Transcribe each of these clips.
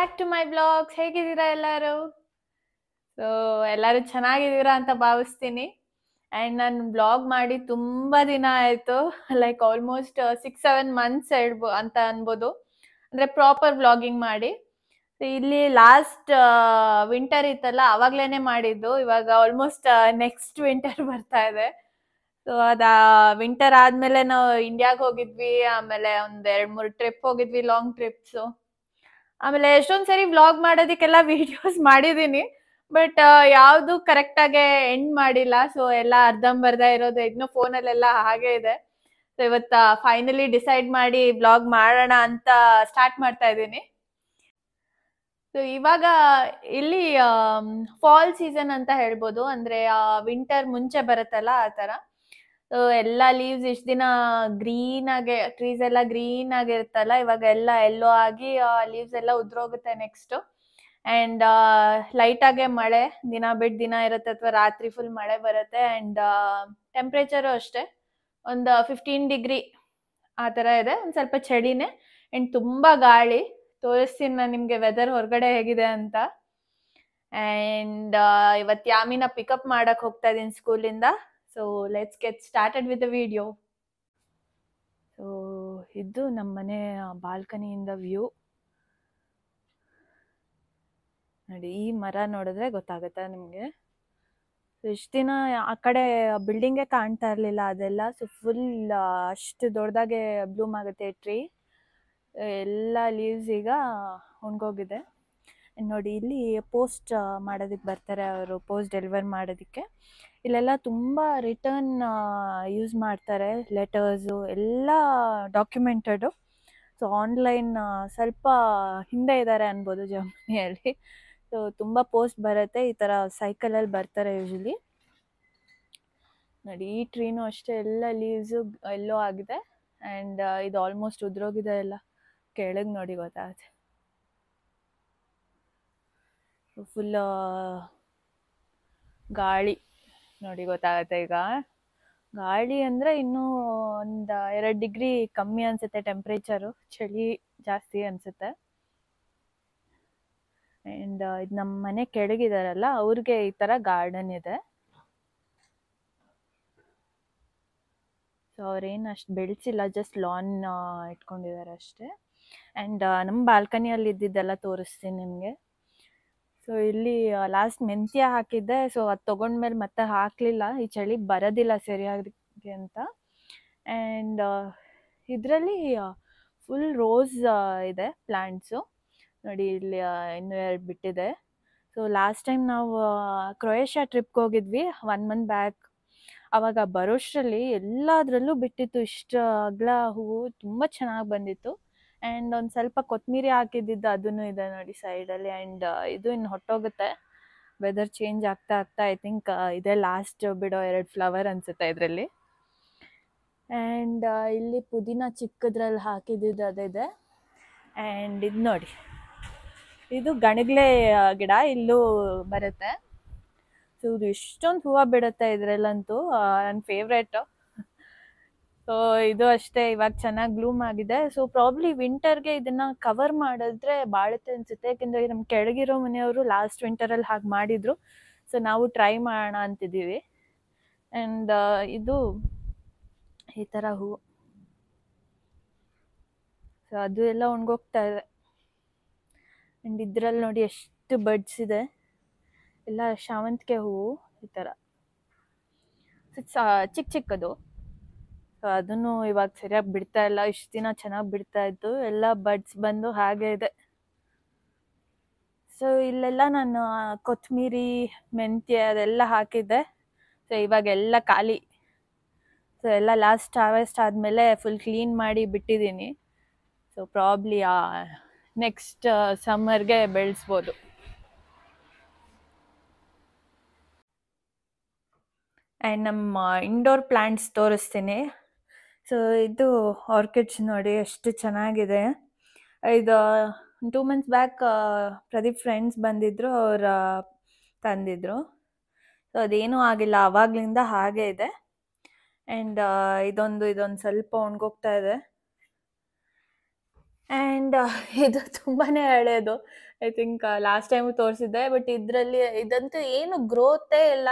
back to my blogs ಹೇಗಿದ್ದೀರಾ ಎಲ್ಲರೂ so ಎಲ್ಲರೂ ಚೆನ್ನಾಗಿದ್ದೀರಾ ಅಂತ ಭಾವಿಸ್ತೀನಿ ಆ್ಯಂಡ್ ನಾನು ಬ್ಲಾಗ್ ಮಾಡಿ ತುಂಬ ದಿನ ಆಯಿತು like almost six seven months ಹೇಳ್ಬೋ ಅಂತ ಅನ್ಬೋದು ಅಂದರೆ ಪ್ರಾಪರ್ ಬ್ಲಾಗಿಂಗ್ ಮಾಡಿ ಇಲ್ಲಿ ಲಾಸ್ಟ್ ವಿಂಟರ್ uh, ಇತ್ತಲ್ಲ ಅವಾಗ್ಲೇನೆ ಮಾಡಿದ್ದು ಇವಾಗ ಆಲ್ಮೋಸ್ಟ್ ನೆಕ್ಸ್ಟ್ ವಿಂಟರ್ ಬರ್ತಾ ಇದೆ ಸೊ ಅದ ವಿಂಟರ್ ಆದಮೇಲೆ ನಾವು ಇಂಡಿಯಾಗೆ ಹೋಗಿದ್ವಿ ಆಮೇಲೆ ಒಂದು ಎರಡು ಮೂರು ಟ್ರಿಪ್ ಹೋಗಿದ್ವಿ ಲಾಂಗ್ ಟ್ರಿಪ್ಸು ಆಮೇಲೆ ಎಷ್ಟೊಂದ್ ಸರಿ ವ್ಲಾಗ್ ಮಾಡೋದಕ್ಕೆಲ್ಲ ವಿಡಿಯೋಸ್ ಮಾಡಿದೀನಿ ಬಟ್ ಯಾವುದು ಕರೆಕ್ಟ್ ಎಂಡ್ ಮಾಡಿಲ್ಲ ಸೊ ಎಲ್ಲ ಅರ್ಧಂಬರ್ಧ ಇರೋದು ಇನ್ನೂ ಫೋನಲ್ಲೆಲ್ಲ ಹಾಗೆ ಇದೆ ಸೊ ಇವತ್ತ ಫೈನಲಿ ಡಿಸೈಡ್ ಮಾಡಿ ಬ್ಲಾಗ್ ಮಾಡೋಣ ಅಂತ ಸ್ಟಾರ್ಟ್ ಮಾಡ್ತಾ ಇದ್ದೀನಿ ಸೊ ಇವಾಗ ಇಲ್ಲಿ ಫಾಲ್ ಸೀಸನ್ ಅಂತ ಹೇಳ್ಬೋದು ಅಂದ್ರೆ ವಿಂಟರ್ ಮುಂಚೆ ಬರುತ್ತಲ್ಲ ಆ ತರ ಎಲ್ಲ ಲೀವ್ಸ್ ಇಷ್ಟು ದಿನ ಗ್ರೀನ್ ಆಗಿ ಟ್ರೀಸ್ ಎಲ್ಲ ಗ್ರೀನ್ ಆಗಿರುತ್ತಲ್ಲ ಇವಾಗ ಎಲ್ಲ ಎಲ್ಲೋ ಆಗಿ ಲೀವ್ಸ್ ಎಲ್ಲ ಉದ್ರೋಗುತ್ತೆ ನೆಕ್ಸ್ಟ್ ಅಂಡ್ ಲೈಟ್ ಆಗೇ ಮಳೆ ದಿನ ಬಿಟ್ಟು ದಿನ ಇರುತ್ತೆ ಅಥವಾ ರಾತ್ರಿ ಫುಲ್ ಮಳೆ ಬರುತ್ತೆ ಅಂಡ್ ಟೆಂಪ್ರೇಚರು ಅಷ್ಟೇ ಒಂದು ಫಿಫ್ಟೀನ್ ಡಿಗ್ರಿ ಆ ಥರ ಇದೆ ಒಂದು ಸ್ವಲ್ಪ ಚಳಿನೇ ಅಂಡ್ ತುಂಬ ಗಾಳಿ ತೋರಿಸ್ತೀನಿ ನಾನು ನಿಮಗೆ ವೆದರ್ ಹೊರಗಡೆ ಹೇಗಿದೆ ಅಂತ ಆ್ಯಂಡ್ ಇವತ್ತು ಯಾಮಿನ ಪಿಕಪ್ ಮಾಡಕ್ಕೆ ಹೋಗ್ತಾ ಇದ್ದೀನಿ ಸ್ಕೂಲಿಂದ so let's get started with the video so ಇದು ನಮ್ಮ ಮನೆ ಬಾಲ್ಕನಿಯಿಂದ ವ್ಯೂ ನೋಡಿ ಈ ಮರ ನೋಡಿದ್ರೆ ಗೊತ್ತಾಗುತ್ತೆ ನಿಮಗೆ ಇಷ್ಟು ದಿನ ಆ ಕಡೆ ಬಿಲ್ಡಿಂಗೇ ಕಾಣ್ತಾ ಇರಲಿಲ್ಲ ಅದೆಲ್ಲ ಸೊ ಫುಲ್ ಅಷ್ಟು ದೊಡ್ಡದಾಗೆ ಬ್ಲೂಮ್ ಆಗುತ್ತೆ ಟ್ರೀ ಎಲ್ಲ ಲೀವ್ಸ್ ಈಗ ಉಣ್ಗೋಗಿದೆ ನೋಡಿ ಇಲ್ಲಿ ಪೋಸ್ಟ್ ಮಾಡೋದಕ್ಕೆ ಬರ್ತಾರೆ ಅವರು ಪೋಸ್ಟ್ ಡೆಲಿವರ್ ಮಾಡೋದಕ್ಕೆ ಇಲ್ಲೆಲ್ಲ ತುಂಬ ರಿಟರ್ನ್ ಯೂಸ್ ಮಾಡ್ತಾರೆ ಲೆಟರ್ಸು ಎಲ್ಲ ಡಾಕ್ಯುಮೆಂಟೆಡು ಸೊ ಆನ್ಲೈನ್ ಸ್ವಲ್ಪ ಹಿಂದೆ ಇದ್ದಾರೆ ಅನ್ಬೋದು ಜರ್ಮನಿಯಲ್ಲಿ ಸೊ ತುಂಬ ಪೋಸ್ಟ್ ಬರುತ್ತೆ ಈ ಥರ ಸೈಕಲಲ್ಲಿ ಬರ್ತಾರೆ ಯೂಶಲಿ ನೋಡಿ ಈ ಟ್ರೀನು ಅಷ್ಟೇ ಎಲ್ಲ ಲೀವ್ಸು ಎಲ್ಲೋ ಆಗಿದೆ ಆ್ಯಂಡ್ ಇದು ಆಲ್ಮೋಸ್ಟ್ ಉದ್ರೋಗಿದೆ ಎಲ್ಲ ಕೆಳಗೆ ನೋಡಿ ಗೊತ್ತಾಗುತ್ತೆ ಫುಲ್ ಗಾಳಿ ನೋಡಿ ಗೊತ್ತಾಗತ್ತೆ ಈಗ ಗಾಳಿ ಅಂದರೆ ಇನ್ನೂ ಒಂದು ಎರಡು ಡಿಗ್ರಿ ಕಮ್ಮಿ ಅನಿಸುತ್ತೆ ಟೆಂಪ್ರೇಚರು ಚಳಿ ಜಾಸ್ತಿ ಅನ್ಸುತ್ತೆ ಆ್ಯಂಡ್ ಇದು ನಮ್ಮ ಮನೆ ಕೆಳಗಿದಾರಲ್ಲ ಅವ್ರಿಗೆ ಈ ಥರ ಗಾರ್ಡನ್ ಇದೆ ಸೊ ಅವ್ರೇನು ಅಷ್ಟು ಬೆಳೆಸಿಲ್ಲ ಜಸ್ಟ್ ಲಾನ್ ಇಟ್ಕೊಂಡಿದ್ದಾರೆ ಅಷ್ಟೇ ಆ್ಯಂಡ್ ನಮ್ಮ ಬಾಲ್ಕನಿಯಲ್ಲಿ ಇದ್ದಿದ್ದೆಲ್ಲ ತೋರಿಸ್ತೀನಿ ನಿಮಗೆ ಸೊ ಇಲ್ಲಿ ಲಾಸ್ಟ್ ಮೆಂತ್ಯ ಹಾಕಿದ್ದೆ ಸೊ ಅದು ತೊಗೊಂಡ್ಮೇಲೆ ಮತ್ತೆ ಹಾಕಲಿಲ್ಲ ಈ ಚಳಿ ಬರೋದಿಲ್ಲ ಸರಿಯಾಗಿ ಅಂತ ಆ್ಯಂಡ್ ಇದರಲ್ಲಿ ಫುಲ್ ರೋಸ್ ಇದೆ ಪ್ಲ್ಯಾಂಟ್ಸು ನೋಡಿ ಇಲ್ಲಿ ಇನ್ನೂ ಎರಡು ಬಿಟ್ಟಿದೆ ಸೊ ಲಾಸ್ಟ್ ಟೈಮ್ ನಾವು ಕ್ರೊಯೇಷ್ಯಾ ಟ್ರಿಪ್ಗೆ ಹೋಗಿದ್ವಿ ಒನ್ ಮಂತ್ ಬ್ಯಾಕ್ ಆವಾಗ ಬರೋಷ್ಟರಲ್ಲಿ ಎಲ್ಲದರಲ್ಲೂ ಬಿಟ್ಟಿತ್ತು ಇಷ್ಟು ಅಗ್ಲ ಹೂವು ತುಂಬ ಚೆನ್ನಾಗಿ ಬಂದಿತ್ತು ಆ್ಯಂಡ್ ಒಂದು ಸ್ವಲ್ಪ ಕೊತ್ತಂಬರಿ ಹಾಕಿದ್ದಿದ್ದು ಅದೂ ಇದೆ ನೋಡಿ ಸೈಡಲ್ಲಿ ಆ್ಯಂಡ್ uh, ಇದು ಇನ್ನು ಹೊಟ್ಟೋಗುತ್ತೆ ವೆದರ್ ಚೇಂಜ್ ಆಗ್ತಾ ಆಗ್ತಾ ಐ ಥಿಂಕ್ uh, ಇದೆ ಲಾಸ್ಟ್ ಬಿಡೋ ಎರಡು ಫ್ಲವರ್ ಅನಿಸುತ್ತೆ ಇದರಲ್ಲಿ ಆ್ಯಂಡ್ uh, ಇಲ್ಲಿ ಪುದೀನ ಚಿಕ್ಕದ್ರಲ್ಲಿ ಹಾಕಿದ್ದಿದ್ದು ಅದಿದೆ ಆ್ಯಂಡ್ ಇದು ನೋಡಿ ಇದು ಗಣಗ್ಲೆ ಗಿಡ ಇಲ್ಲೂ ಬರುತ್ತೆ ಸೊ ಇದು ಇಷ್ಟೊಂದು ಹೂವು ಬಿಡುತ್ತೆ ಇದರಲ್ಲಂತೂ ನನ್ನ ಫೇವ್ರೇಟು ಸೊ ಇದು ಅಷ್ಟೇ ಇವಾಗ ಚೆನ್ನಾಗಿ ಗ್ಲೂಮ್ ಆಗಿದೆ ಸೊ ಪ್ರಾಬ್ಲಿ ವಿಂಟರ್ಗೆ ಇದನ್ನ ಕವರ್ ಮಾಡಿದ್ರೆ ಬಾಳುತ್ತೆ ಅನ್ಸುತ್ತೆ ಯಾಕೆಂದ್ರೆ ನಮ್ಮ ಕೆಳಗಿರೋ ಮನೆಯವರು ಲಾಸ್ಟ್ ವಿಂಟರಲ್ಲಿ ಹಾಗೆ ಮಾಡಿದ್ರು ಸೊ ನಾವು ಟ್ರೈ ಮಾಡೋಣ ಅಂತಿದ್ದೀವಿ ಆ್ಯಂಡ್ uh, ಇದು ಈ ಥರ ಹೂವು ಸೊ ಅದು ಎಲ್ಲ ಒಣಗೋಗ್ತಾ ಇದೆ ಆ್ಯಂಡ್ ಇದ್ರಲ್ಲಿ ನೋಡಿ ಎಷ್ಟು ಬಡ್ಸ್ ಇದೆ ಎಲ್ಲ ಶಾವಂತಿಗೆ ಹೂವು ಈ ಥರ ಚಿಕ್ಕ ಚಿಕ್ಕದು ಅದನ್ನು ಇವಾಗ ಸರಿಯಾಗಿ ಬಿಡ್ತಾ ಇಲ್ಲ ಇಷ್ಟು ದಿನ ಚೆನ್ನಾಗಿ ಬಿಡ್ತಾ ಇತ್ತು ಎಲ್ಲ ಬಡ್ಸ್ ಬಂದು ಹಾಗೆ ಇದೆ ಸೊ ಇಲ್ಲೆಲ್ಲ ನಾನು ಕೊತ್ತಂಬರಿ ಮೆಂತ್ಯ ಅದೆಲ್ಲ ಹಾಕಿದ್ದೆ ಸೊ ಇವಾಗ ಎಲ್ಲ ಖಾಲಿ ಸೊ ಎಲ್ಲ ಲಾಸ್ಟ್ ಹಾರ್ವೆಸ್ಟ್ ಆದಮೇಲೆ ಫುಲ್ ಕ್ಲೀನ್ ಮಾಡಿ ಬಿಟ್ಟಿದ್ದೀನಿ ಸೊ ಪ್ರಾಬ್ಲಿ ನೆಕ್ಸ್ಟ್ ಸಮ್ಮರ್ಗೆ ಬೆಳೆಸ್ಬೋದು ಆ್ಯಂಡ್ ನಮ್ಮ ಇಂಡೋರ್ ಪ್ಲ್ಯಾಂಟ್ಸ್ ತೋರಿಸ್ತೀನಿ ಸೊ ಇದು ಆರ್ಕಿಡ್ಸ್ ನೋಡಿ ಎಷ್ಟು ಚೆನ್ನಾಗಿದೆ ಇದು two months back Pradeep friends ಬಂದಿದ್ದರು ಅವರ ತಂದಿದ್ರು ಸೊ ಅದೇನೂ ಆಗಿಲ್ಲ ಆವಾಗ್ಲಿಂದ ಹಾಗೆ ಇದೆ ಆ್ಯಂಡ್ ಇದೊಂದು ಇದೊಂದು ಸ್ವಲ್ಪ ಒಣಗೋಗ್ತಾ ಇದೆ ಆ್ಯಂಡ್ ಇದು ತುಂಬಾ ಹಳೆಯದು ಐ ಥಿಂಕ್ ಲಾಸ್ಟ್ ಟೈಮು ತೋರಿಸಿದ್ದೆ ಬಟ್ ಇದರಲ್ಲಿ ಇದಂತೂ ಏನು ಗ್ರೋತೇ ಇಲ್ಲ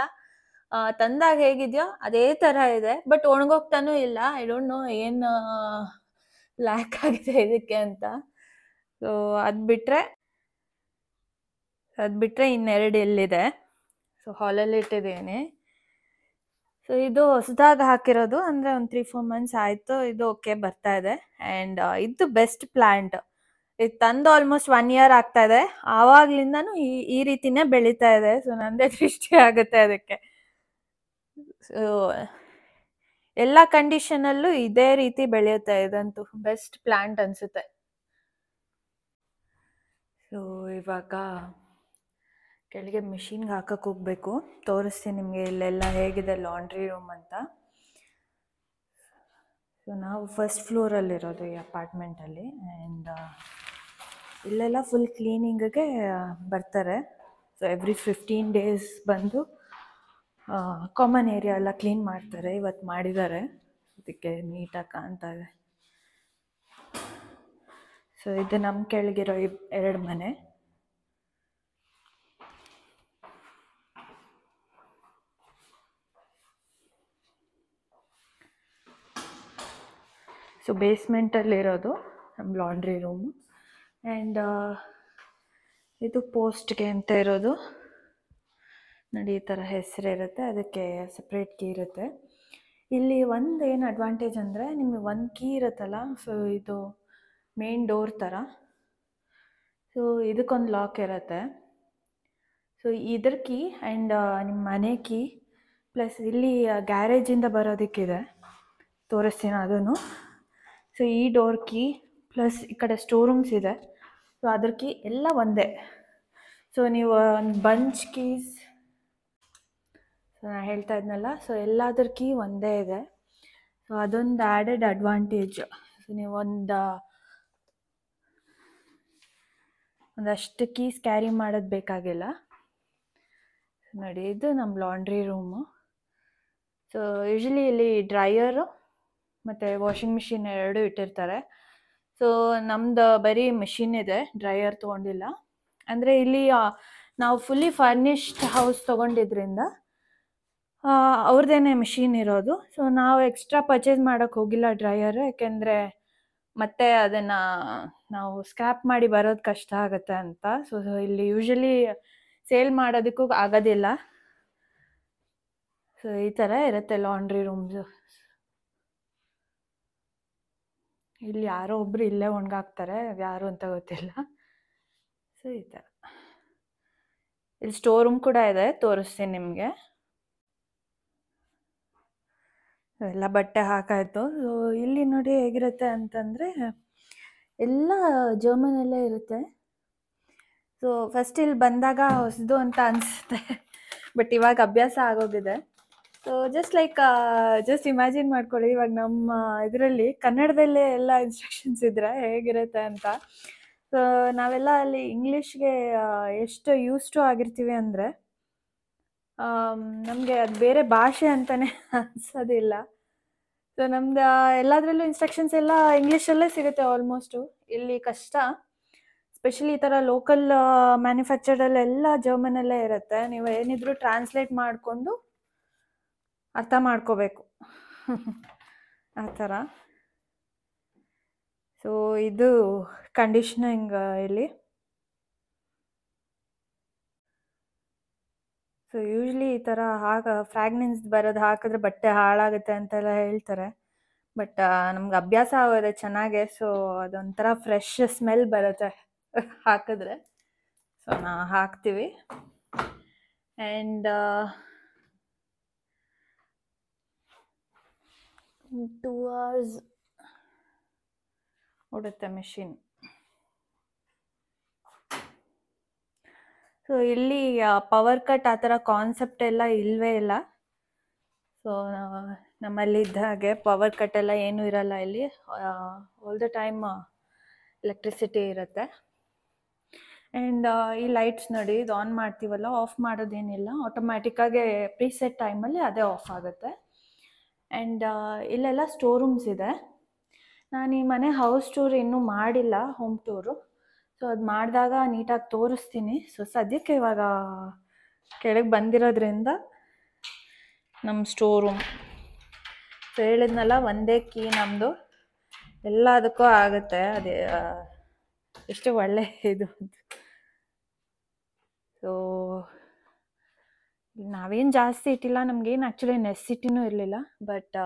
ತಂದಾಗ ಹೇಗಿದ್ಯೋ ಅದೇ ತರ ಇದೆ ಬಟ್ ಒಣಗೋಗ್ತಾನೂ ಇಲ್ಲ ಐ ಡೋಂಟ್ ನೋ ಏನ್ ಲ್ಯಾಕ್ ಆಗಿದೆ ಇದಕ್ಕೆ ಅಂತ ಸೊ ಅದ್ ಬಿಟ್ರೆ ಅದ್ ಬಿಟ್ರೆ ಇನ್ನೆರಡು ಎಲ್ಲಿದೆ ಸೊ ಹಾಲಲ್ಲಿ ಇಟ್ಟಿದ್ದೀನಿ ಸೊ ಇದು ಹೊಸದಾಗಿ ಹಾಕಿರೋದು ಅಂದರೆ ಒಂದು ತ್ರೀ ಫೋರ್ ಮಂತ್ಸ್ ಆಯಿತು ಇದು ಓಕೆ ಬರ್ತಾ ಇದೆ ಅಂಡ್ ಇದು ಬೆಸ್ಟ್ ಪ್ಲ್ಯಾಂಟ್ ಇದು ತಂದು ಆಲ್ಮೋಸ್ಟ್ ಒನ್ ಇಯರ್ ಆಗ್ತಾ ಇದೆ ಆವಾಗ್ಲಿಂದನೂ ಈ ಈ ರೀತಿನೇ ಬೆಳೀತಾ ಇದೆ ಸೊ ನಂದೇ ದೃಷ್ಟಿ ಆಗುತ್ತೆ ಅದಕ್ಕೆ ಎಲ್ಲ ಕಂಡೀಷನಲ್ಲೂ ಇದೇ ರೀತಿ ಬೆಳೆಯುತ್ತೆ ಇದಂತೂ ಬೆಸ್ಟ್ ಪ್ಲಾಂಟ್ ಅನಿಸುತ್ತೆ ಸೊ ಇವಾಗ ಕೆಳಗೆ ಮಿಷಿನ್ಗೆ ಹಾಕಕ್ಕೆ ಹೋಗಬೇಕು ತೋರಿಸ್ತೀನಿ ನಿಮಗೆ ಇಲ್ಲೆಲ್ಲ ಹೇಗಿದೆ ಲಾಂಡ್ರಿ ರೂಮ್ ಅಂತ ಸೊ ನಾವು ಫಸ್ಟ್ ಫ್ಲೋರಲ್ಲಿರೋದು ಈ ಅಪಾರ್ಟ್ಮೆಂಟಲ್ಲಿ ಆ್ಯಂಡ್ uh, ಇಲ್ಲೆಲ್ಲ ಫುಲ್ ಕ್ಲೀನಿಂಗಿಗೆ ಬರ್ತಾರೆ ಸೊ ಎವ್ರಿ ಫಿಫ್ಟೀನ್ ಡೇಸ್ ಬಂದು ಕಾಮನ್ ಏರಿಯಾ ಎಲ್ಲ ಕ್ಲೀನ್ ಮಾಡ್ತಾರೆ ಇವತ್ತು ಮಾಡಿದ್ದಾರೆ ಅದಕ್ಕೆ ನೀಟಾಗಿ ಕಾಣ್ತಾ ಇದೆ ಸೊ ಇದು ನಮ್ಮ ಕೆಳಗಿರೋ ಎರಡು ಮನೆ ಸೊ ಬೇಸ್ಮೆಂಟಲ್ಲಿರೋದು ನಮ್ಮ ಲಾಂಡ್ರಿ ರೂಮು ಆ್ಯಂಡ್ ಇದು ಪೋಸ್ಟ್ಗೆ ಅಂತ ಇರೋದು ನಡೀ ಈ ಥರ ಇರುತ್ತೆ ಅದಕ್ಕೆ ಸಪ್ರೇಟ್ ಕೀ ಇರುತ್ತೆ ಇಲ್ಲಿ ಒಂದು ಏನು ಅಡ್ವಾಂಟೇಜ್ ಅಂದರೆ ನಿಮಗೆ ಒಂದು ಕೀ ಇರುತ್ತಲ್ಲ ಸೊ ಇದು ಮೇನ್ ಡೋರ್ ಥರ ಸೊ ಇದಕ್ಕೊಂದು ಲಾಕ್ ಇರುತ್ತೆ ಸೊ ಇದ್ರ ಕೀ ಆ್ಯಂಡ್ ನಿಮ್ಮ ಮನೆ ಕೀ ಪ್ಲಸ್ ಇಲ್ಲಿ ಗ್ಯಾರೇಜಿಂದ ಬರೋದಕ್ಕಿದೆ ತೋರಿಸ್ತೀನಿ ಅದನ್ನು ಸೊ ಈ ಡೋರ್ ಕೀ ಪ್ಲಸ್ ಈ ಕಡೆ ಸ್ಟೋರ್ ರೂಮ್ಸ್ ಇದೆ ಸೊ ಅದ್ರ ಕೀ ಎಲ್ಲ ಒಂದೇ ಸೊ ನೀವು ಒಂದು ಬಂಚ್ ಕೀಸ್ ಸೊ ನಾನು ಹೇಳ್ತಾ ಇದ್ನಲ್ಲ ಸೊ ಎಲ್ಲದರ ಕೀ ಒಂದೇ ಇದೆ ಸೊ ಅದೊಂದು ಆ್ಯಡೆಡ್ ಅಡ್ವಾಂಟೇಜ್ ಸೊ ನೀವೊಂದು ಒಂದಷ್ಟು ಕೀಸ್ ಕ್ಯಾರಿ ಮಾಡೋದು ಬೇಕಾಗಿಲ್ಲ ನೋಡಿ ಇದು ನಮ್ಮ ಲಾಂಡ್ರಿ ರೂಮು ಸೊ ಯೂಶಲಿ ಇಲ್ಲಿ ಡ್ರೈಯರು ಮತ್ತು ವಾಷಿಂಗ್ ಮಿಷಿನ್ ಎರಡೂ ಇಟ್ಟಿರ್ತಾರೆ ಸೊ ನಮ್ಮದು ಬರೀ ಮಿಷಿನ್ ಇದೆ ಡ್ರೈಯರ್ ತೊಗೊಂಡಿಲ್ಲ ಅಂದರೆ ಇಲ್ಲಿ ನಾವು ಫುಲ್ಲಿ ಫರ್ನಿಶ್ಡ್ ಹೌಸ್ ತೊಗೊಂಡಿದ್ರಿಂದ ಅವ್ರದ್ದೇನೆ ಮಿಷಿನ್ ಇರೋದು ಸೊ ನಾವು ಎಕ್ಸ್ಟ್ರಾ ಪರ್ಚೇಸ್ ಮಾಡೋಕ್ಕೆ ಹೋಗಿಲ್ಲ ಡ್ರೈಯರ್ ಯಾಕೆಂದರೆ ಮತ್ತೆ ಅದನ್ನು ನಾವು ಸ್ಕ್ಯಾಪ್ ಮಾಡಿ ಬರೋದು ಕಷ್ಟ ಆಗುತ್ತೆ ಅಂತ ಸೊ ಇಲ್ಲಿ ಯೂಶಲಿ ಸೇಲ್ ಮಾಡೋದಕ್ಕೂ ಆಗೋದಿಲ್ಲ ಸೊ ಈ ಥರ ಇರುತ್ತೆ ಲಾಂಡ್ರಿ ರೂಮ್ಸು ಇಲ್ಲಿ ಯಾರೋ ಒಬ್ರು ಇಲ್ಲೇ ಒಣಗಾಕ್ತಾರೆ ಯಾರು ಅಂತ ಗೊತ್ತಿಲ್ಲ ಸೊ ಈ ಥರ ಇಲ್ಲಿ ಸ್ಟೋರ್ ರೂಮ್ ಕೂಡ ಇದೆ ತೋರಿಸ್ತೀನಿ ನಿಮಗೆ ಎಲ್ಲ ಬಟ್ಟೆ ಹಾಕಾಯಿತು ಸೊ ಇಲ್ಲಿ ನೋಡಿ ಹೇಗಿರುತ್ತೆ ಅಂತಂದರೆ ಎಲ್ಲ ಜರ್ಮನಲ್ಲೇ ಇರುತ್ತೆ ಸೊ ಫಸ್ಟ್ ಇಲ್ಲಿ ಬಂದಾಗ ಹೊಸದು ಅಂತ ಅನಿಸುತ್ತೆ ಬಟ್ ಇವಾಗ ಅಭ್ಯಾಸ ಆಗೋಗಿದೆ so just like just imagine ಮಾಡ್ಕೊಳ್ಳಿ ಇವಾಗ ನಮ್ಮ ಇದರಲ್ಲಿ ಕನ್ನಡದಲ್ಲೇ ಎಲ್ಲ ಇನ್ಸ್ಟ್ರಕ್ಷನ್ಸ್ ಇದ್ದರೆ ಹೇಗಿರುತ್ತೆ ಅಂತ ಸೊ ನಾವೆಲ್ಲ ಅಲ್ಲಿ ಇಂಗ್ಲೀಷ್ಗೆ ಎಷ್ಟು ಯೂಸ್ಟು ಆಗಿರ್ತೀವಿ ಅಂದರೆ ನಮಗೆ ಅದು ಬೇರೆ ಭಾಷೆ ಅಂತಲೇ ಅನ್ಸೋದಿಲ್ಲ ಸೊ ನಮ್ದು ಎಲ್ಲದರಲ್ಲೂ ಇನ್ಸ್ಟ್ರಕ್ಷನ್ಸ್ ಎಲ್ಲ ಇಂಗ್ಲೀಷಲ್ಲೇ ಸಿಗುತ್ತೆ ಆಲ್ಮೋಸ್ಟು ಇಲ್ಲಿ ಕಷ್ಟ ಸ್ಪೆಷಲಿ ಈ ಥರ ಲೋಕಲ್ ಮ್ಯಾನುಫ್ಯಾಕ್ಚರ್ಡಲ್ಲೆಲ್ಲ ಜರ್ಮನಲ್ಲೇ ಇರುತ್ತೆ ನೀವು ಏನಿದ್ರು ಟ್ರಾನ್ಸ್ಲೇಟ್ ಮಾಡಿಕೊಂಡು ಅರ್ಥ ಮಾಡ್ಕೋಬೇಕು ಆ ಥರ ಸೊ ಇದು ಕಂಡೀಷನಿಂಗ್ ಇಲ್ಲಿ ಸೊ ಯೂಶ್ವಲಿ ಈ ಥರ ಹಾಕ ಫ್ರ್ಯಾಗ್ನೆನ್ಸ್ ಬರೋದು ಹಾಕಿದ್ರೆ ಬಟ್ಟೆ ಹಾಳಾಗುತ್ತೆ ಅಂತೆಲ್ಲ ಹೇಳ್ತಾರೆ ಬಟ್ ನಮ್ಗೆ ಅಭ್ಯಾಸ ಆಗೋದೆ ಚೆನ್ನಾಗೆ ಸೊ ಅದೊಂಥರ ಫ್ರೆಶ್ ಸ್ಮೆಲ್ ಬರುತ್ತೆ ಹಾಕಿದ್ರೆ ಸೊ ನಾ ಹಾಕ್ತೀವಿ ಆ್ಯಂಡ್ ಟೂ ಅವರ್ಸ್ ಉಡುತ್ತೆ ಮೆಷಿನ್ ಸೊ ಇಲ್ಲಿ ಪವರ್ ಕಟ್ ಆ ಥರ ಕಾನ್ಸೆಪ್ಟ್ ಎಲ್ಲ ಇಲ್ಲವೇ ಇಲ್ಲ ಸೊ ನಮ್ಮಲ್ಲಿ ಇದ್ದ ಹಾಗೆ ಪವರ್ ಕಟ್ ಎಲ್ಲ ಏನೂ ಇರಲ್ಲ ಇಲ್ಲಿ ಆಲ್ ದ ಟೈಮ್ ಎಲೆಕ್ಟ್ರಿಸಿಟಿ ಇರುತ್ತೆ ಆ್ಯಂಡ್ ಈ ಲೈಟ್ಸ್ ನೋಡಿ ಇದು ಆನ್ ಮಾಡ್ತೀವಲ್ಲ ಆಫ್ ಮಾಡೋದೇನಿಲ್ಲ ಆಟೋಮ್ಯಾಟಿಕ್ಕಾಗೆ ಪ್ರೀಸೆಟ್ ಟೈಮಲ್ಲಿ ಅದೇ ಆಫ್ ಆಗುತ್ತೆ ಆ್ಯಂಡ್ ಇಲ್ಲೆಲ್ಲ ಸ್ಟೋರ್ ರೂಮ್ಸ್ ಇದೆ ನಾನು ಈ ಮನೆ ಹೌಸ್ ಟೂರ್ ಇನ್ನೂ ಮಾಡಿಲ್ಲ ಹೋಮ್ ಟೂರು ಸೊ ಅದು ಮಾಡಿದಾಗ ನೀಟಾಗಿ ತೋರಿಸ್ತೀನಿ ಸೊ ಸದ್ಯಕ್ಕೆ ಇವಾಗ ಕೆಳಗೆ ಬಂದಿರೋದ್ರಿಂದ ನಮ್ಮ ಸ್ಟೋರ್ ರೂಮ್ ಸೊ ಹೇಳಿದ್ನಲ್ಲ ಒಂದೇ ಕೀ ನಮ್ಮದು ಎಲ್ಲದಕ್ಕೂ ಆಗುತ್ತೆ ಅದೇ ಎಷ್ಟು ಒಳ್ಳೆ ಇದು ಸೊ ನಾವೇನು ಜಾಸ್ತಿ ಇಟ್ಟಿಲ್ಲ ನಮಗೇನು ಆ್ಯಕ್ಚುಲಿ ನೆಸ್ಸಿಟಿನೂ ಇರಲಿಲ್ಲ ಬಟ್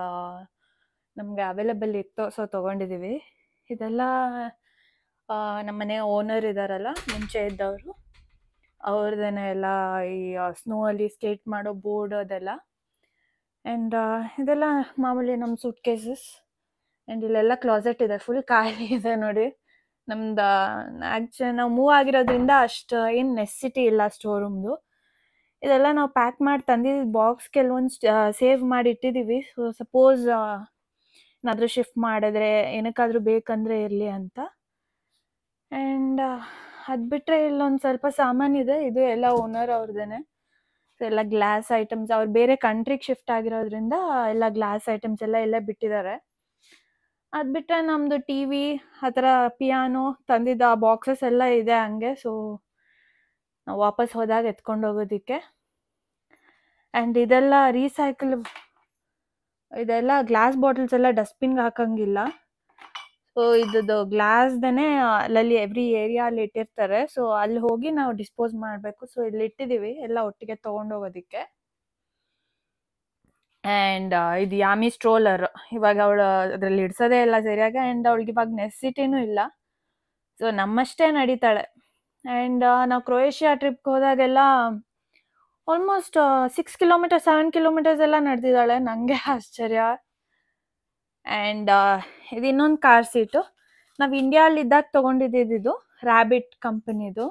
ನಮಗೆ ಅವೈಲೇಬಲ್ ಇತ್ತು ಸೊ ತೊಗೊಂಡಿದ್ದೀವಿ ಇದೆಲ್ಲ ನಮ್ಮನೆ ಓನರ್ ಇದ್ದಾರಲ್ಲ ಮುಂಚೆ ಇದ್ದವರು ಅವ್ರದ್ದೇನೆ ಎಲ್ಲ ಈ ಸ್ನೋ ಅಲ್ಲಿ ಸ್ಕೇಟ್ ಮಾಡೋ ಬೋರ್ಡ್ ಅದೆಲ್ಲ ಆ್ಯಂಡ್ ಇದೆಲ್ಲ ಮಾಮೂಲಿ ನಮ್ಮ ಸೂಟ್ ಕೇಸಸ್ ಆ್ಯಂಡ್ ಇಲ್ಲೆಲ್ಲ ಕ್ಲಾಸೆಟ್ ಇದೆ ಫುಲ್ ಖಾಲಿ ಇದೆ ನೋಡಿ ನಮ್ದು ಆ್ಯಕ್ಚುಲಿ ನಾವು ಮೂವ್ ಆಗಿರೋದ್ರಿಂದ ಅಷ್ಟು ಏನು ನೆಸಿಟಿ ಇಲ್ಲ ಸ್ಟೋರ್ ರೂಮ್ದು ಇದೆಲ್ಲ ನಾವು ಪ್ಯಾಕ್ ಮಾಡಿ ತಂದಿದ್ದ ಬಾಕ್ಸ್ ಕೆಲವೊಂದು ಸೇವ್ ಮಾಡಿ ಇಟ್ಟಿದ್ದೀವಿ ಸೊ ಸಪೋಸ್ ಏನಾದರೂ ಶಿಫ್ಟ್ ಮಾಡಿದ್ರೆ ಏನಕ್ಕಾದ್ರೂ ಬೇಕಂದ್ರೆ ಇರಲಿ ಅಂತ ಆ್ಯಂಡ್ uh, ಅದು ಬಿಟ್ಟರೆ ಇಲ್ಲೊಂದು ಸ್ವಲ್ಪ ಸಾಮಾನಿದೆ ಇದು ಎಲ್ಲ ಓನರ್ ಅವ್ರದ್ದೇ ಎಲ್ಲ ಗ್ಲಾಸ್ ಐಟಮ್ಸ್ ಅವ್ರು ಬೇರೆ ಕಂಟ್ರಿಗೆ ಶಿಫ್ಟ್ ಆಗಿರೋದ್ರಿಂದ ಎಲ್ಲ ಗ್ಲಾಸ್ ಐಟಮ್ಸ್ ಎಲ್ಲ ಎಲ್ಲ ಬಿಟ್ಟಿದ್ದಾರೆ ಅದು ಬಿಟ್ಟರೆ ನಮ್ಮದು ಟಿ ವಿ ಆ ಥರ ಪಿಯಾನೋ ತಂದಿದ್ದ ಆ ಬಾಕ್ಸಸ್ ಎಲ್ಲ ಇದೆ ಹಂಗೆ ಸೊ ನಾವು ವಾಪಸ್ ಹೋದಾಗ ಎತ್ಕೊಂಡು ಹೋಗೋದಕ್ಕೆ ಆ್ಯಂಡ್ ಇದೆಲ್ಲ ರೀಸೈಕಲ್ ಇದೆಲ್ಲ ಗ್ಲಾಸ್ ಬಾಟಲ್ಸ್ ಎಲ್ಲ ಡಸ್ಟ್ಬಿನ್ಗೆ ಹಾಕಂಗಿಲ್ಲ ಗ್ಲಾಸ್ ಗ್ಲಾಸ್ದನೇ ಅಲ್ಲಲ್ಲಿ ಎವ್ರಿ ಏರಿಯಾ ಅಲ್ಲಿ ಇಟ್ಟಿರ್ತಾರೆ ಸೊ ಅಲ್ಲಿ ಹೋಗಿ ನಾವು ಡಿಸ್ಪೋಸ್ ಮಾಡಬೇಕು ಸೊ ಇಲ್ಲಿ ಇಟ್ಟಿದ್ದೀವಿ ಎಲ್ಲ ಒಟ್ಟಿಗೆ ತೊಗೊಂಡೋಗೋದಕ್ಕೆ ಅಂಡ್ ಇದು ಯಾಮಿ ಸ್ಟ್ರೋಲರ್ ಇವಾಗ ಅವಳು ಅದರಲ್ಲಿ ಇಡ್ಸೋದೇ ಇಲ್ಲ ಸರಿಯಾಗಿ ಅಂಡ್ ಅವಳಿಗೆ ಇವಾಗ ನೆಸಿಟಿನೂ ಇಲ್ಲ ಸೊ ನಮ್ಮಷ್ಟೇ ನಡೀತಾಳೆ ಅಂಡ್ ನಾವು ಕ್ರೊಯೇಷಿಯಾ ಟ್ರಿಪ್ಗೆ ಹೋದಾಗೆಲ್ಲ almost six kilometre seven kilometres ಎಲ್ಲ ನಡೆದಿದ್ದಾಳೆ ನನಗೆ ಆಶ್ಚರ್ಯ ಆ್ಯಂಡ್ uh, ಇದು ಇನ್ನೊಂದು ಕಾರ್ ಸೀಟು ನಾವು ಇಂಡಿಯಲ್ಲಿ ಇದ್ದಾಗ ತೊಗೊಂಡಿದ್ದಿದ್ದು ರ್ಯಾಬಿಟ್ ಕಂಪನಿದು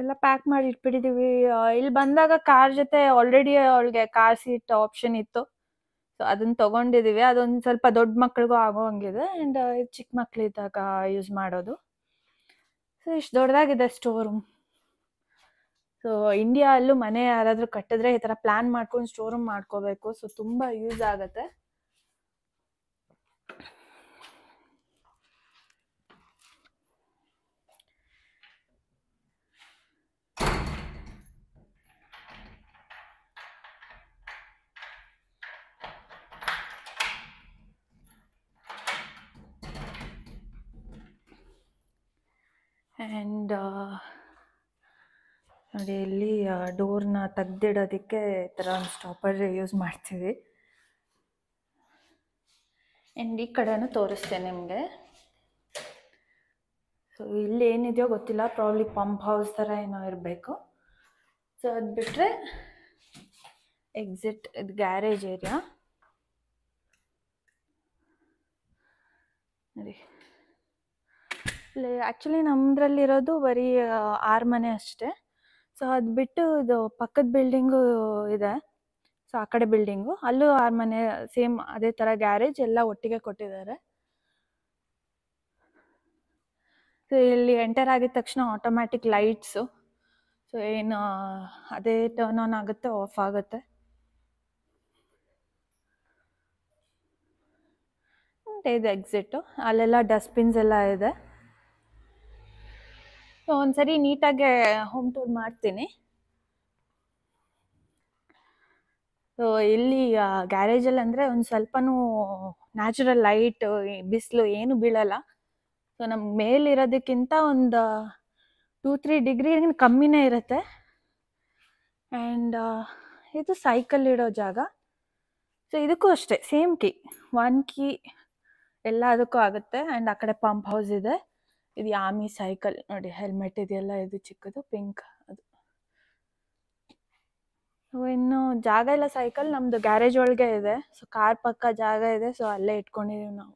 ಎಲ್ಲ ಪ್ಯಾಕ್ ಮಾಡಿ ಇಟ್ಬಿಟ್ಟಿದ್ದೀವಿ ಇಲ್ಲಿ ಬಂದಾಗ ಕಾರ್ ಜೊತೆ ಆಲ್ರೆಡಿ ಅವಳಿಗೆ ಕಾರ್ ಸೀಟ್ ಆಪ್ಷನ್ ಇತ್ತು ಸೊ ಅದನ್ನ ತೊಗೊಂಡಿದ್ದೀವಿ ಅದೊಂದು ಸ್ವಲ್ಪ ದೊಡ್ಡ ಮಕ್ಳಿಗೂ ಆಗೋ ಹಂಗಿದೆ ಆ್ಯಂಡ್ ಚಿಕ್ಕ ಮಕ್ಕಳಿದ್ದಾಗ ಯೂಸ್ ಮಾಡೋದು ಸೊ ಇಷ್ಟು ದೊಡ್ಡದಾಗಿದೆ ಸ್ಟೋರ್ ಸೊ ಇಂಡಿಯಾ ಅಲ್ಲೂ ಮನೆ ಯಾರಾದರೂ ಕಟ್ಟಿದ್ರೆ ಈ ಥರ ಪ್ಲ್ಯಾನ್ ಮಾಡ್ಕೊಂಡು ಸ್ಟೋರೂಮ್ ಮಾಡ್ಕೋಬೇಕು ಸೊ ತುಂಬ ಯೂಸ್ ಆಗುತ್ತೆ ಆ್ಯಂಡ್ uh, ನೋಡಿ ಇಲ್ಲಿ ಡೋರ್ನ ತೆಗ್ದಿಡೋದಕ್ಕೆ ಈ ಥರ ಒಂದು ಸ್ಟಾಪರ್ ಯೂಸ್ ಮಾಡ್ತೀವಿ ಆ್ಯಂಡ್ ಈ ಕಡೆನೂ ತೋರಿಸ್ತೇನೆ ನಿಮಗೆ ಸೊ ಇಲ್ಲಿ ಏನಿದೆಯೋ ಗೊತ್ತಿಲ್ಲ ಪ್ರಾಬ್ಲಿ ಪಂಪ್ ಹೌಸ್ ಥರ ಏನೋ ಇರಬೇಕು ಸೊ ಅದು ಬಿಟ್ಟರೆ ಎಕ್ಸಿಟ್ ಇದು ಗ್ಯಾರೇಜ್ ಏರಿಯಾ ನೋಡಿ ಆಕ್ಚುಲಿ ಆ್ಯಕ್ಚುಲಿ ನಮ್ಮದ್ರಲ್ಲಿರೋದು ಬರೀ ಆರು ಮನೆ ಅಷ್ಟೇ ಸೊ ಅದು ಬಿಟ್ಟು ಇದು ಪಕ್ಕದ ಬಿಲ್ಡಿಂಗು ಇದೆ ಸೊ ಆ ಕಡೆ ಬಿಲ್ಡಿಂಗು ಅಲ್ಲೂ ಆರು ಮನೆ ಸೇಮ್ ಅದೇ ಥರ ಗ್ಯಾರೇಜ್ ಎಲ್ಲ ಒಟ್ಟಿಗೆ ಕೊಟ್ಟಿದ್ದಾರೆ ಸೊ ಇಲ್ಲಿ ಎಂಟರ್ ಆಗಿದ ತಕ್ಷಣ ಆಟೋಮ್ಯಾಟಿಕ್ ಲೈಟ್ಸು ಸೊ ಏನು ಅದೇ ಟರ್ನ್ ಆನ್ ಆಗುತ್ತೆ ಆಫ್ ಆಗುತ್ತೆ ಇದು ಎಕ್ಸಿಟು ಅಲ್ಲೆಲ್ಲ ಡಸ್ಟ್ಬಿನ್ಸ್ ಎಲ್ಲ ಇದೆ ಸೊ ಒಂದ್ಸರಿ ನೀಟಾಗೆ ಹೋಮ್ ಟೂರ್ ಮಾಡ್ತೀನಿ ಸೊ ಇಲ್ಲಿ ಗ್ಯಾರೇಜಲ್ಲಿ ಅಂದರೆ ಒಂದು ಸ್ವಲ್ಪನೂ ನ್ಯಾಚುರಲ್ ಲೈಟ್ ಬಿಸಿಲು ಏನು ಬೀಳಲ್ಲ ಸೊ ನಮ್ಗೆ ಮೇಲಿರೋದಕ್ಕಿಂತ ಒಂದು ಟೂ ತ್ರೀ ಡಿಗ್ರಿ ಕಮ್ಮಿನೇ ಇರುತ್ತೆ ಆ್ಯಂಡ್ ಇದು ಸೈಕಲ್ ಇಡೋ ಜಾಗ ಸೊ ಇದಕ್ಕೂ ಅಷ್ಟೇ ಸೇಮ್ ಕೀ ಒನ್ ಕೀ ಎಲ್ಲದಕ್ಕೂ ಆಗುತ್ತೆ ಆ್ಯಂಡ್ ಆ ಕಡೆ ಪಂಪ್ ಹೌಸ್ ಇದೆ ಇದು ಆಮಿ ಸೈಕಲ್ ನೋಡಿ ಹೆಲ್ಮೆಟ್ ಇದೆಯಲ್ಲ ಇದು ಚಿಕ್ಕದು ಪಿಂಕ್ ಅದು ಇನ್ನು ಜಾಗ ಇಲ್ಲ ಸೈಕಲ್ ನಮ್ದು ಗ್ಯಾರೇಜ್ ಒಳಗೆ ಇದೆ ಸೊ ಕಾರ್ ಪಕ್ಕ ಜಾಗ ಇದೆ ಸೊ ಅಲ್ಲೇ ಇಟ್ಕೊಂಡಿದೀವಿ ನಾವು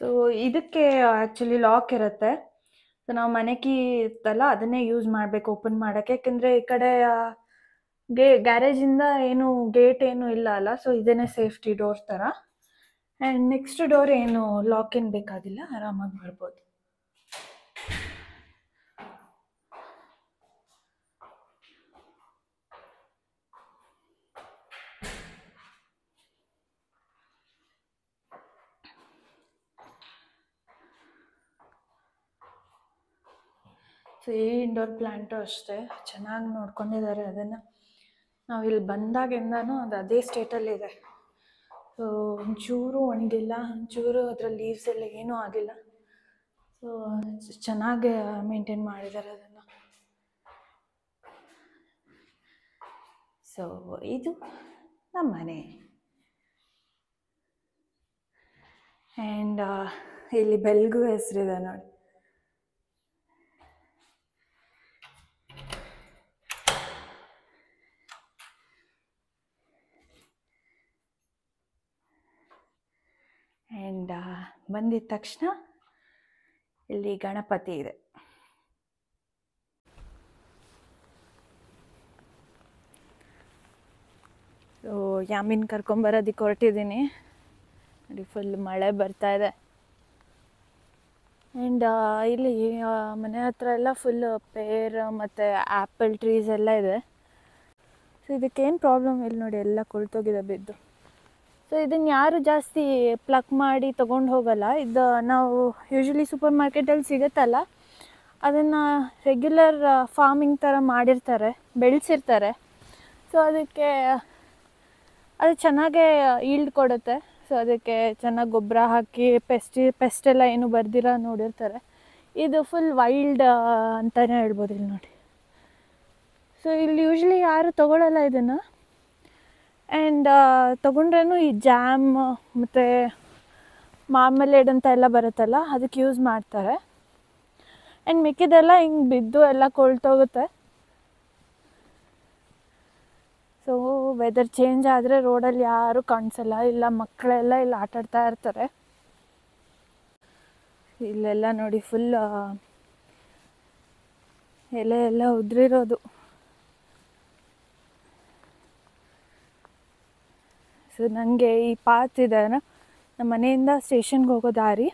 ಸೊ ಇದಕ್ಕೆ ಆ್ಯಕ್ಚುಲಿ ಲಾಕ್ ಇರುತ್ತೆ ಸೊ ನಾವು ಮನೆ ಕೀ ಇತ್ತಲ್ಲ ಅದನ್ನೇ ಯೂಸ್ ಮಾಡಬೇಕು ಓಪನ್ ಮಾಡೋಕ್ಕೆ ಯಾಕೆಂದರೆ ಈ ಕಡೆ ಗೇ ಗ್ಯಾರೇಜ್ ಇಂದ ಏನು ಗೇಟ್ ಏನು ಇಲ್ಲ ಅಲ್ಲ ಸೊ ಇದೇನೆ ಸೇಫ್ಟಿ ಡೋರ್ ತರ ಅಂಡ್ ನೆಕ್ಸ್ಟ್ ಡೋರ್ ಏನು ಲಾಕ್ ಇನ್ ಬೇಕಾಗಿಲ್ಲ ಆರಾಮಾಗಿ ಮಾಡ್ಬೋದು ಸೊ ಈ ಇಂಡೋರ್ ಪ್ಲ್ಯಾಂಟು ಅಷ್ಟೇ ಚೆನ್ನಾಗಿ ನೋಡ್ಕೊಂಡಿದ್ದಾರೆ ಅದನ್ನು ನಾವು ಇಲ್ಲಿ ಬಂದಾಗಿಂದನೂ ಅದು ಅದೇ ಸ್ಟೇಟಲ್ಲಿದೆ ಸೊ ಒಂಚೂರು ಒಣಗಿಲ್ಲ ಒಂಚೂರು ಅದರ ಲೀವ್ಸ್ ಎಲ್ಲ ಏನೂ ಆಗಿಲ್ಲ ಸೊ ಚೆನ್ನಾಗಿ ಮೇಂಟೈನ್ ಮಾಡಿದ್ದಾರೆ ಅದನ್ನು ಸೊ ಇದು ನಮ್ಮ ಮನೆ ಆ್ಯಂಡ್ ಇಲ್ಲಿ ಬೆಲ್ಗು ಹೆಸರಿದೆ ನೋಡಿ ಆ್ಯಂಡ್ uh, ಬಂದಿದ ತಕ್ಷಣ ಇಲ್ಲಿ ಗಣಪತಿ ಇದೆ ಸೊ ಯಾಮೀನು ಕರ್ಕೊಂಬರೋದಕ್ಕೆ ಹೊರಟಿದ್ದೀನಿ ನೋಡಿ ಫುಲ್ ಮಳೆ ಬರ್ತಾ ಇದೆ ಆ್ಯಂಡ್ uh, ಇಲ್ಲಿ ಮನೆ ಹತ್ರ ಎಲ್ಲ ಫುಲ್ಲು ಪೇರ್ ಮತ್ತು ಆ್ಯಪಲ್ ಟ್ರೀಸ್ ಎಲ್ಲ ಇದೆ ಸೊ ಇದಕ್ಕೇನು ಪ್ರಾಬ್ಲಮ್ ಇಲ್ಲ ನೋಡಿ ಎಲ್ಲ ಕುಳಿತೋಗಿದೆ ಬಿದ್ದು ಸೊ ಇದನ್ನು ಯಾರು ಜಾಸ್ತಿ ಪ್ಲಕ್ ಮಾಡಿ ತೊಗೊಂಡು ಹೋಗಲ್ಲ ಇದು ನಾವು ಯೂಶ್ವಲಿ ಸೂಪರ್ ಮಾರ್ಕೆಟಲ್ಲಿ ಸಿಗುತ್ತಲ್ಲ ಅದನ್ನು ರೆಗ್ಯುಲರ್ ಫಾರ್ಮಿಂಗ್ ಥರ ಮಾಡಿರ್ತಾರೆ ಬೆಳೆಸಿರ್ತಾರೆ ಸೊ ಅದಕ್ಕೆ ಅದು ಚೆನ್ನಾಗೇ ಈಲ್ಡ್ ಕೊಡುತ್ತೆ ಸೊ ಅದಕ್ಕೆ ಚೆನ್ನಾಗಿ ಗೊಬ್ಬರ ಹಾಕಿ ಪೆಸ್ಟಿ ಪೆಸ್ಟೆಲ್ಲ ಏನು ಬರ್ದಿರ ನೋಡಿರ್ತಾರೆ ಇದು ಫುಲ್ ವೈಲ್ಡ್ ಅಂತಲೇ ಹೇಳ್ಬೋದು ಇಲ್ಲಿ ನೋಡಿ ಸೊ ಇಲ್ಲಿ ಯೂಶ್ವಲಿ ಯಾರು ತೊಗೊಳಲ್ಲ ಇದನ್ನು ಆ್ಯಂಡ್ uh, ತೊಗೊಂಡ್ರೂ ಈ ಜಾಮ್ ಮತ್ತು ಮಾಮಲೇಡ್ ಅಂತ ಎಲ್ಲ ಬರುತ್ತಲ್ಲ ಅದಕ್ಕೆ ಯೂಸ್ ಮಾಡ್ತಾರೆ ಆ್ಯಂಡ್ ಮಿಕ್ಕಿದೆಲ್ಲ ಹಿಂಗೆ ಬಿದ್ದು ಎಲ್ಲ ಕೊಳ್ತೋಗುತ್ತೆ ಸೊ ವೆದರ್ ಚೇಂಜ್ ಆದರೆ ರೋಡಲ್ಲಿ ಯಾರೂ ಕಾಣಿಸಲ್ಲ ಇಲ್ಲ ಮಕ್ಕಳೆಲ್ಲ ಇಲ್ಲಿ ಆಟಾಡ್ತಾ ಇರ್ತಾರೆ ಇಲ್ಲೆಲ್ಲ ನೋಡಿ ಫುಲ್ ಎಲೆ ಎಲ್ಲ ಉದುರಿರೋದು ಸೊ ನನಗೆ ಈ ಪಾತ್ ಇದೆ ನಮ್ಮ ಮನೆಯಿಂದ ಸ್ಟೇಷನ್ಗೆ ಹೋಗೋ ದಾರಿ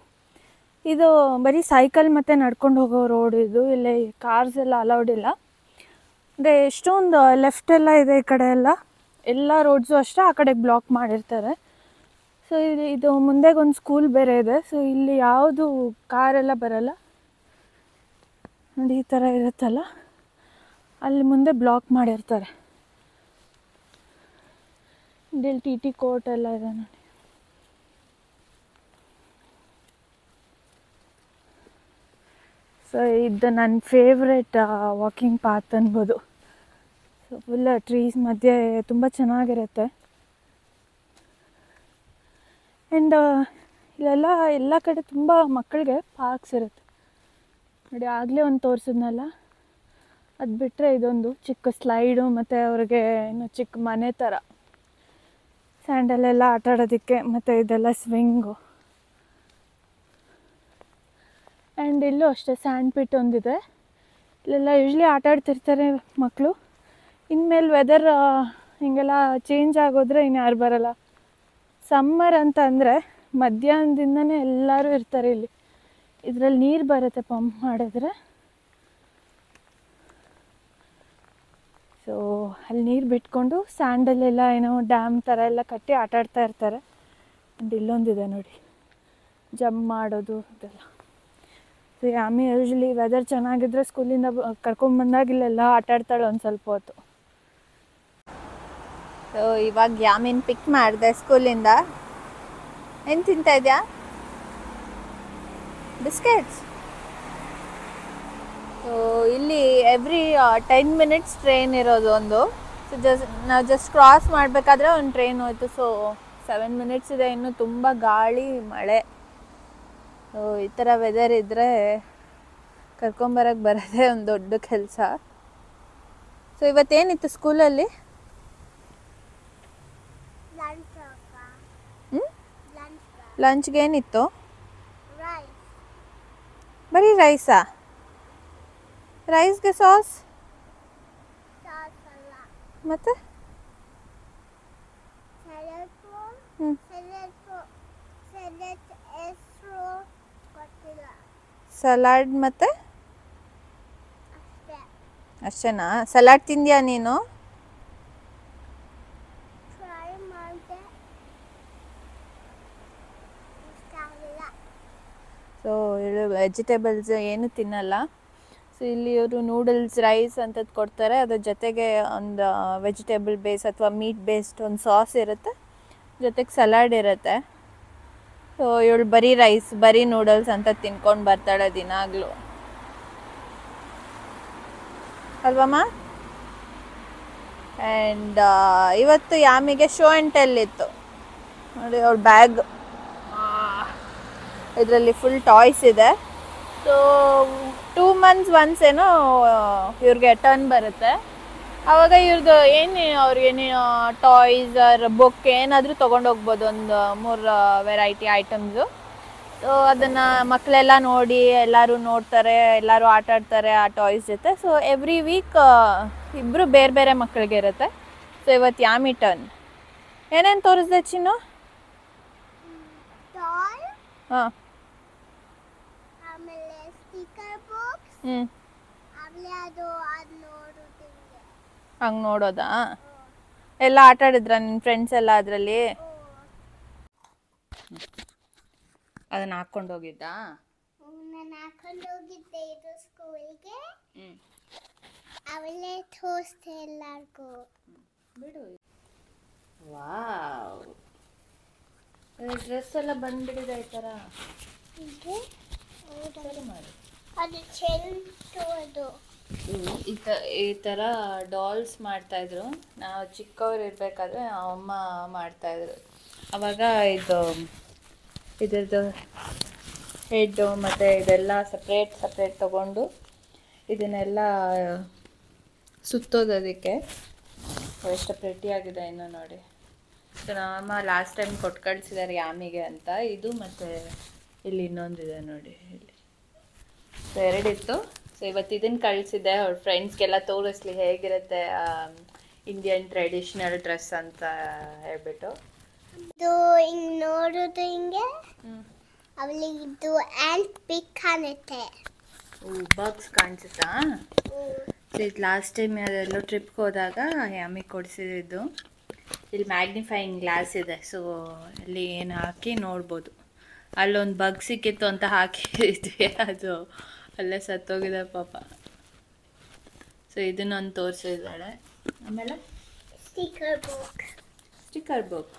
ಇದು ಬರೀ ಸೈಕಲ್ ಮತ್ತು ನಡ್ಕೊಂಡು ಹೋಗೋ ರೋಡ್ ಇದು ಇಲ್ಲಿ ಕಾರ್ಸ್ ಎಲ್ಲ ಅಲೌಡ್ ಇಲ್ಲ ಅಂದರೆ ಎಷ್ಟೊಂದು ಎಲ್ಲ ಇದೆ ಈ ಕಡೆ ಎಲ್ಲ ಎಲ್ಲ ರೋಡ್ಸು ಅಷ್ಟೇ ಆ ಕಡೆ ಬ್ಲಾಕ್ ಮಾಡಿರ್ತಾರೆ ಸೊ ಇದು ಇದು ಮುಂದೆಗೆ ಒಂದು ಸ್ಕೂಲ್ ಬೇರೆ ಇದೆ ಸೊ ಇಲ್ಲಿ ಯಾವುದು ಕಾರೆಲ್ಲ ಬರಲ್ಲ ನೋಡಿ ಈ ಥರ ಇರುತ್ತಲ್ಲ ಅಲ್ಲಿ ಮುಂದೆ ಬ್ಲಾಕ್ ಮಾಡಿರ್ತಾರೆ ಇಲ್ಲಿ ಟಿ ಟಿ ಕೋರ್ಟ್ ಎಲ್ಲ ಇದೆ ನೋಡಿ ಸೊ ಇದು ನನ್ನ ಫೇವ್ರೆಟ್ ವಾಕಿಂಗ್ ಪಾತ್ ಅನ್ಬೋದು ಸೊ ಫುಲ್ ಟ್ರೀಸ್ ಮಧ್ಯೆ ತುಂಬ ಚೆನ್ನಾಗಿರುತ್ತೆ ಆ್ಯಂಡ್ ಇಲ್ಲೆಲ್ಲ ಎಲ್ಲ ಕಡೆ ತುಂಬ ಮಕ್ಕಳಿಗೆ ಪಾರ್ಕ್ಸ್ ಇರುತ್ತೆ ನೋಡಿ ಆಗಲೇ ಒಂದು ತೋರಿಸಿದ್ನಲ್ಲ ಅದು ಬಿಟ್ಟರೆ ಇದೊಂದು ಚಿಕ್ಕ ಸ್ಲೈಡು ಮತ್ತು ಅವ್ರಿಗೆ ಏನು ಚಿಕ್ಕ ಮನೆ ಥರ ಸ್ಯಾಂಡಲೆಲ್ಲ ಆಟ ಆಡೋದಕ್ಕೆ ಮತ್ತು ಇದೆಲ್ಲ ಸ್ವಿಂಗು ಆ್ಯಂಡ್ ಇಲ್ಲೂ ಅಷ್ಟೇ ಸ್ಯಾಂಡ್ ಪಿಟ್ ಒಂದಿದೆ ಇಲ್ಲೆಲ್ಲ ಯೂಶ್ಲಿ ಆಟ ಆಡ್ತಿರ್ತಾರೆ ಮಕ್ಕಳು ಇನ್ಮೇಲೆ ವೆದರ್ ಹಿಂಗೆಲ್ಲ ಚೇಂಜ್ ಆಗೋದ್ರೆ ಇನ್ನು ಯಾರು ಬರೋಲ್ಲ ಸಮ್ಮರ್ ಅಂತ ಅಂದರೆ ಮಧ್ಯಾಹ್ನದಿಂದನೇ ಎಲ್ಲರೂ ಇರ್ತಾರೆ ಇಲ್ಲಿ ಇದರಲ್ಲಿ ನೀರು ಬರುತ್ತೆ ಪಂಪ್ ಮಾಡಿದ್ರೆ ಸೊ ಅಲ್ಲಿ ನೀರು ಬಿಟ್ಕೊಂಡು ಸ್ಯಾಂಡಲ್ಲೆಲ್ಲ ಏನೋ ಡ್ಯಾಮ್ ಥರ ಎಲ್ಲ ಕಟ್ಟಿ ಆಟ ಆಡ್ತಾ ಇರ್ತಾರೆ ಆ್ಯಂಡ್ ಇಲ್ಲೊಂದಿದೆ ನೋಡಿ ಜಂಪ್ ಮಾಡೋದು ಅದೆಲ್ಲ ಸೊ ಯಾಮಿ ಯೂಶ್ವಲಿ ವೆದರ್ ಚೆನ್ನಾಗಿದ್ರೆ ಸ್ಕೂಲಿಂದ ಕರ್ಕೊಂಡ್ಬಂದಾಗ ಇಲ್ಲೆಲ್ಲ ಆಟ ಆಡ್ತಾಳೆ ಒಂದು ಸ್ವಲ್ಪ ಹೊತ್ತು ಸೊ ಇವಾಗ ಯಾಮಿನ ಪಿಕ್ ಮಾಡಿದೆ ಸ್ಕೂಲಿಂದ ಏನು ತಿಂತಾ ಇದೆಯಾ ಬಿಸ್ಕೆಟ್ಸ್ ಇಲ್ಲಿ ಎವ್ರಿ ಟೆನ್ ಮಿನಿಟ್ಸ್ ಟ್ರೈನ್ ಇರೋದು ಒಂದು ಸೊ ಜಸ್ಟ್ ನಾವು ಜಸ್ಟ್ ಕ್ರಾಸ್ ಮಾಡಬೇಕಾದ್ರೆ ಒಂದು ಟ್ರೈನ್ ಹೋಯ್ತು ಸೊ ಸೆವೆನ್ ಮಿನಿಟ್ಸ್ ಇದೆ ಇನ್ನು ತುಂಬ ಗಾಳಿ ಮಳೆ ಈ ಥರ ವೆದರ್ ಇದ್ದರೆ ಕರ್ಕೊಂಬರಕ್ಕೆ ಬರೋದೇ ಒಂದು ದೊಡ್ಡ ಕೆಲಸ ಸೊ ಇವತ್ತೇನಿತ್ತು ಸ್ಕೂಲಲ್ಲಿ ಲಂಚ್ಗೆ ಏನಿತ್ತು ಬರೀ ರೈಸಾ ರೈಸ್ಗೆ ಸಾಸ್ ಮತ್ತೆ ಸಲಾಡ್ ಮತ್ತೆ ಅಷ್ಟೇನಾ ಸಲಾಡ್ ತಿಂದ್ಯಾ ನೀನು ಸೊ ವೆಜಿಟೇಬಲ್ಸ್ ಏನು ತಿನ್ನಲ್ಲ ಸೊ ಇಲ್ಲಿ ಅವರು ನೂಡಲ್ಸ್ ರೈಸ್ ಅಂತದ್ದು ಕೊಡ್ತಾರೆ ಅದ್ರ ಜೊತೆಗೆ ಒಂದು ವೆಜಿಟೇಬಲ್ ಬೇಸ್ ಅಥವಾ ಮೀಟ್ ಬೇಸ್ಡ್ ಒಂದು ಸಾಸ್ ಇರುತ್ತೆ ಜೊತೆಗೆ ಸಲಾಡ್ ಇರುತ್ತೆ ಸೊ ಇವಳು ಬರೀ ರೈಸ್ ಬರೀ ನೂಡಲ್ಸ್ ಅಂತ ತಿನ್ಕೊಂಡು ಬರ್ತಾಳೆ ದಿನಾಗಲೂ ಅಲ್ವಮ್ಮ ಆ್ಯಂಡ್ ಇವತ್ತು ಯಾಮಿಗೆ ಶೋ ಆ್ಯಂಡ್ ಟೆಲ್ ಇತ್ತು ನೋಡಿ ಅವ್ಳ ಬ್ಯಾಗ್ ಇದರಲ್ಲಿ ಫುಲ್ ಟಾಯ್ಸ್ ಇದೆ ಸೊ ಟೂ ಮಂತ್ಸ್ ಒನ್ಸ್ ಏನೋ uh, ಇವ್ರಿಗೆ ಟರ್ನ್ ಬರುತ್ತೆ ಆವಾಗ ಇವ್ರದ್ದು ಏನು ಅವ್ರಿಗೇನು ಟಾಯ್ಸ್ ಆರ್ ಬುಕ್ ಏನಾದರೂ ತೊಗೊಂಡೋಗ್ಬೋದು ಒಂದು ಮೂರು ವೆರೈಟಿ ಐಟಮ್ಸು ಸೊ ಅದನ್ನು ಮಕ್ಕಳೆಲ್ಲ ನೋಡಿ ಎಲ್ಲರೂ ನೋಡ್ತಾರೆ ಎಲ್ಲರೂ ಆಟ ಆಡ್ತಾರೆ ಆ ಟಾಯ್ಸ್ ಜೊತೆ ಸೊ ಎವ್ರಿ ವೀಕ್ ಇಬ್ಬರು ಬೇರೆ ಬೇರೆ ಮಕ್ಕಳಿಗೆ ಇರುತ್ತೆ ಸೊ ಇವತ್ತು ಯಾಮಿ ಟರ್ನ್ ಏನೇನು ತೋರಿಸ್ದೆ ಚಿನ್ನು ಹಾಂ ಅದು ಹಂಗ್ ನೋಡೋದಾ ಎಲ್ಲ ಆಟ ನಿನ್ನ ಫ್ರೆಂಡ್ಸ್ ಎಲ್ಲ ಅದರಲ್ಲಿ ಅದನ್ನ ಹಾಕೊಂಡು ಹೋಗಿದ್ದಾ ನಾನು ಹಾಕೊಂಡು ಹೋಗಿದ್ದೆ ಇದು ಸ್ಕೂಲ್ಗೆ ಅವಳೇ ತೋರಿಸ್ತೆ ಎಲ್ಲರಿಗೂ ಬಿಡು ವಾವ್ ಡ್ರೆಸ್ ಎಲ್ಲ ಬಂದ್ಬಿಡಿದೆ ಈ ಥರ ಸರಿ ಅದು ಈ ಥರ ಡಾಲ್ಸ್ ಮಾಡ್ತಾಯಿದ್ರು ನಾವು ಚಿಕ್ಕವ್ರು ಇರಬೇಕಾದ್ರೆ ಅಮ್ಮ ಮಾಡ್ತಾಯಿದ್ರು ಅವಾಗ ಇದು ಇದ್ರದ್ದು ಹೆಡ್ಡು ಮತ್ತು ಇದೆಲ್ಲ ಸಪ್ರೇಟ್ ಸಪ್ರೇಟ್ ತಗೊಂಡು ಇದನ್ನೆಲ್ಲ ಸುತ್ತೋದಕ್ಕೆ ಎಷ್ಟು ಆಗಿದೆ ಇನ್ನು ನೋಡಿ ಸೊ ಅಮ್ಮ ಲಾಸ್ಟ್ ಟೈಮ್ ಕೊಟ್ಟು ಕಳಿಸಿದ್ದಾರೆ ಯಾಮಿಗೆ ಅಂತ ಇದು ಮತ್ತೆ ಇಲ್ಲಿ ಇನ್ನೊಂದಿದೆ ನೋಡಿ ಇಲ್ಲಿ ಸೊ ಎರಡಿತ್ತು ಸೊ ಇವತ್ತು ಇದನ್ನು ಕಳಿಸಿದ್ದೆ ಅವ್ರ ಫ್ರೆಂಡ್ಸ್ಗೆಲ್ಲ ತೋರಿಸ್ಲಿ ಹೇಗಿರುತ್ತೆ ಇಂಡಿಯನ್ ಟ್ರೆಡಿಷನಲ್ ಡ್ರೆಸ್ ಅಂತ ಹೇಳ್ಬಿಟ್ಟು ಇದು ಹಿಂಗೆ ನೋಡೋದು ಹಿಂಗೆ ಅವಳಿಗೆ ಇದು ಆ್ಯಂಟ್ ಪಿಕ್ ಕಾಣುತ್ತೆ ಬಾಕ್ಸ್ ಕಾಣಿಸುತ್ತಾ ಇದು ಲಾಸ್ಟ್ ಟೈಮ್ ಎಲ್ಲೋ ಟ್ರಿಪ್ಗೆ ಹೋದಾಗ ಅಮ್ಮಿಗೆ ಕೊಡಿಸಿದ್ದು ಇಲ್ಲಿ ಮ್ಯಾಗ್ನಿಫೈಯಿಂಗ್ ಗ್ಲಾಸ್ ಇದೆ ಸೊ ಅಲ್ಲಿ ಏನು ಹಾಕಿ ನೋಡ್ಬೋದು ಅಲ್ಲೊಂದು ಬಗ್ ಸಿಕ್ಕಿತ್ತು ಅಂತ ಹಾಕಿದ್ವಿ ಅದು ಅಲ್ಲೇ ಸತ್ತೋಗಿದೆ ಪಾಪ ಸೊ ಇದನ್ನೊಂದು ತೋರಿಸಿದ್ದಾಳೆ ಆಮೇಲೆ ಸ್ಟಿಕ್ಕರ್ ಬುಕ್ ಸ್ಟಿಕ್ಕರ್ ಬುಕ್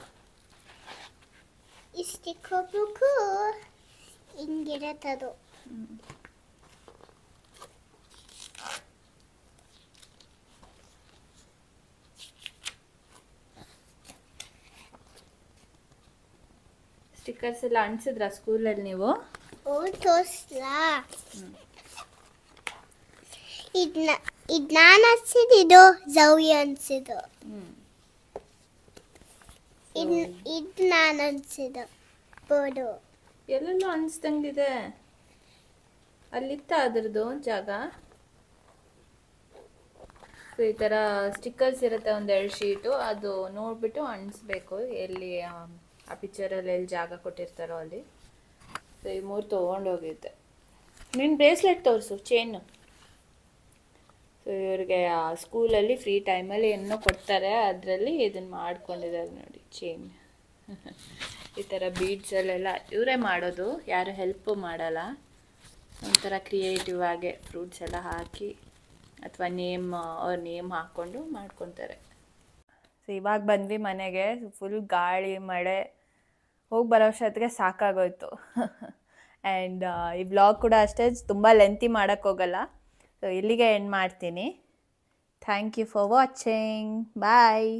ಈ ಬುಕ್ ಬುಕ್ಕು ಹಿಂಗಿರತ್ತದು ಸ್ಟಿಕ್ಕರ್ಸ್ ಎಲ್ಲ ಅಂಟಿಸಿದ್ರ ಸ್ಕೂಲಲ್ಲಿ ನೀವು ಅಲ್ಲಿತ್ತ ಅದ್ರದ್ದು ಜಾಗ ಈ ತರ ಸ್ಟಿಕರ್ಸ್ ಇರುತ್ತೆ ಒಂದ್ ಎರಡು ಶೀಟು ಅದು ನೋಡ್ಬಿಟ್ಟು ಅಂಟಿಸ್ಬೇಕು ಎಲ್ಲಿ ಆ ಪಿಕ್ಚರಲ್ಲಿ ಎಲ್ಲಿ ಜಾಗ ಕೊಟ್ಟಿರ್ತಾರೋ ಅಲ್ಲಿ ಸೊ ಈ ಮೂರು ತೊಗೊಂಡೋಗಿದ್ದೆ ನಿನ್ನ ಬ್ರೇಸ್ಲೆಟ್ ತೋರಿಸು ಚೈನು ಸೊ ಇವ್ರಿಗೆ ಸ್ಕೂಲಲ್ಲಿ ಫ್ರೀ ಟೈಮಲ್ಲಿ ಏನೋ ಕೊಡ್ತಾರೆ ಅದರಲ್ಲಿ ಇದನ್ನು ಮಾಡ್ಕೊಂಡಿದ್ದಾರೆ ನೋಡಿ ಚೈನ್ ಈ ಥರ ಬೀಡ್ಸಲ್ಲೆಲ್ಲ ಇವರೇ ಮಾಡೋದು ಯಾರು ಹೆಲ್ಪ್ ಮಾಡಲ್ಲ ಒಂಥರ ಕ್ರಿಯೇಟಿವ್ ಆಗಿ ಫ್ರೂಟ್ಸ್ ಎಲ್ಲ ಹಾಕಿ ಅಥವಾ ನೇಮ್ ಅವ್ರ ನೇಮ್ ಹಾಕ್ಕೊಂಡು ಮಾಡ್ಕೊತಾರೆ ಸೊ ಇವಾಗ ಬಂದ್ವಿ ಮನೆಗೆ ಫುಲ್ ಗಾಳಿ ಮಳೆ ಹೋಗಿ ಬರೋ ಅಷ್ಟೊತ್ತಿಗೆ ಸಾಕಾಗೋಯ್ತು ಆ್ಯಂಡ್ ಈ ಬ್ಲಾಗ್ ಕೂಡ ಅಷ್ಟೇ ತುಂಬ ಲೆಂತಿ ಮಾಡೋಕ್ಕೋಗಲ್ಲ ಸೊ ಇಲ್ಲಿಗೆ ಎಂಡ್ ಮಾಡ್ತೀನಿ thank you for watching bye